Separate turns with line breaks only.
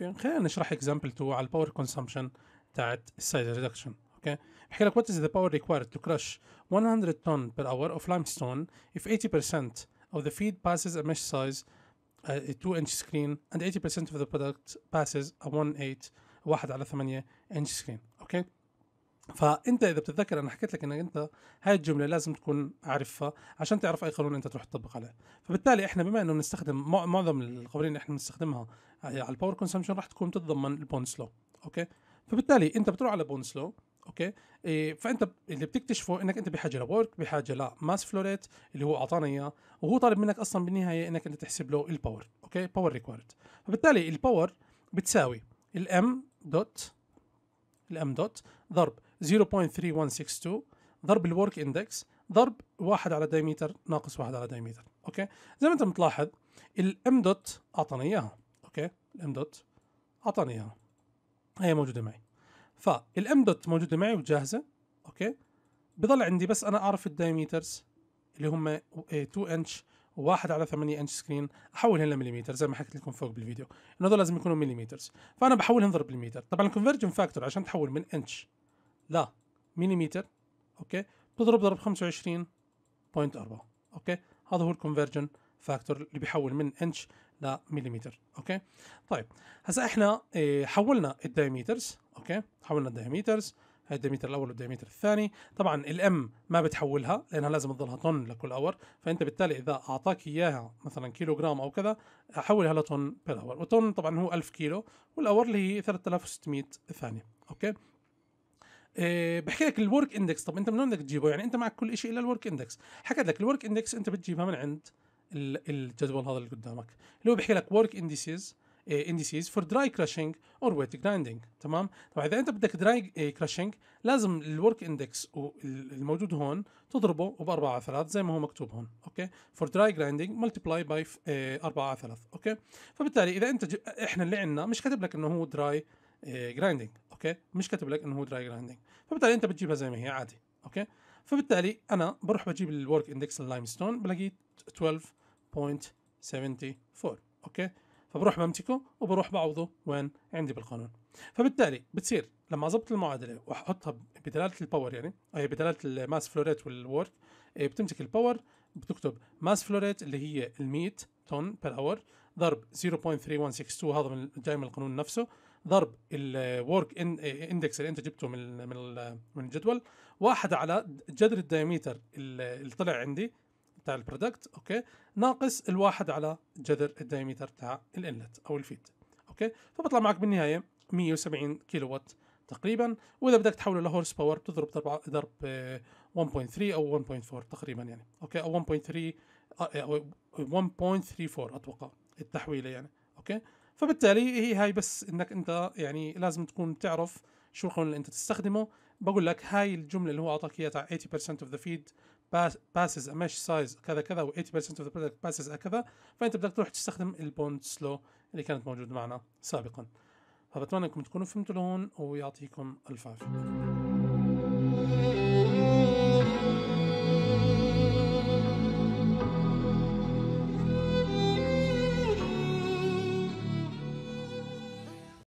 العافيه خلينا نشرح اكزامبل 2 على الباور كونسمبشن تاعت السايز ريدكشن اوكي بحكي لك وات از ذا باور ريكوايرد تو كراش 100 طن بير اور اوف limestone if 80% of the feed passes a mesh size a 2 inch screen and 80% of the product passes a 1 8 1 على 8 inch screen اوكي okay? فانت اذا بتتذكر انا حكيت لك انك انت هاي الجمله لازم تكون عارفها عشان تعرف اي قانون انت تروح تطبق عليه فبالتالي احنا بما انه بنستخدم معظم القوانين اللي احنا بنستخدمها آه، على الباور كونسمشن راح تكون تتضمن البونس لو اوكي فبالتالي انت بتروح على بونس لو اوكي إيه فانت اللي بتكتشفه انك انت بحاجه لورك بحاجه لماس فلوريت اللي هو اعطانا اياه وهو طالب منك اصلا بالنهايه انك انت تحسب له الباور اوكي باور ريكوايرد فبالتالي الباور بتساوي الام دوت الام دوت ضرب 0.3162 ضرب الورك اندكس ضرب 1 على دايمتر ناقص 1 على دايمتر اوكي زي ما انت بتلاحظ الام دوت اعطاني اياها اوكي الام دوت اعطاني اياها هي موجوده معي فالام دوت موجوده معي وجاهزه اوكي بضل عندي بس انا اعرف الدايمترز اللي هم 2 انش و1 على 8 انش سكرين احولهم لمليمتر زي ما حكيت لكم فوق بالفيديو انه هذول لازم يكونوا مليمترز فانا بحولهم ضرب بالمتر طبعا الكونفرجن فاكتور عشان تحول من انش لا مليمتر اوكي بتضرب ضرب 25.4 اوكي هذا هو الكونفرجن فاكتور اللي بيحول من انش لمليمتر اوكي طيب هسا احنا إيه، حولنا الدايميترز اوكي حولنا الدايميترز هاي الدايمتر الاول والدايمتر الثاني طبعا الام ما بتحولها لانها لازم تضلها طن لكل اور فانت بالتالي اذا اعطاك اياها مثلا كيلو جرام او كذا حولها لطن بالاور اور وطن طبعا هو 1000 كيلو والاور اللي هي 3600 ثانيه اوكي إيه بحكي لك الورك اندكس طب انت من وين بدك تجيبه يعني انت معك كل شيء الا الورك اندكس حكى لك الورك اندكس انت بتجيبها من عند الجدول هذا اللي قدامك اللي هو بحكي لك ورك اندسيز اندسيز فور دراي كراشنج اور ويت جرايندنج تمام طبعا اذا انت بدك دراي آه، كراشنج لازم الورك اندكس الموجود هون تضربه ب 4 على 3 زي ما هو مكتوب هون اوكي فور دراي جرايندنج ملتبلاي باي 4 على 3 اوكي فبالتالي اذا انت احنا اللي عندنا مش كاتب لك انه هو دراي جرايندنج آه، اوكي مش كاتب لك انه هو دراي جرايندنج فبالتالي انت بتجيبها زي ما هي عادي اوكي فبالتالي انا بروح بجيب الورك اندكس اللايم ستون بلاقيه 12.74 اوكي فبروح بمسكه وبروح بعوضه وين عندي بالقانون فبالتالي بتصير لما اضبط المعادله واحطها بدلاله الباور يعني اي بدلاله الماس فلوريت والورك بتمسك الباور بتكتب ماس فلوريت اللي هي ال 100 طن بير اور ضرب 0.3162 هذا من جاي من القانون نفسه ضرب الورك اندكس اللي انت جبته من من من الجدول واحد على جذر الدايمتر اللي طلع عندي بتاع البرودكت اوكي ناقص الواحد على جذر الدايمتر بتاع الانلت او الفيد اوكي فبطلع معك بالنهايه 170 كيلو وات تقريبا واذا بدك تحوله لهورس باور بتضرب ضرب ضرب 1.3 آه، او 1.4 تقريبا يعني اوكي او 1.3 1.34 آه، آه، اتوقع التحويله يعني اوكي فبالتالي هي هاي بس انك انت يعني لازم تكون تعرف شو القانون اللي انت تستخدمه بقول لك هاي الجمله اللي هو اعطاك اياها تاع 80% of the feed passes a mesh size كذا كذا و 80% of the product passes a كذا فانت بدك تروح تستخدم البوند سلو اللي كانت موجوده معنا سابقا فبتمنى انكم تكونوا فهمتوا لهون ويعطيكم الف عافيه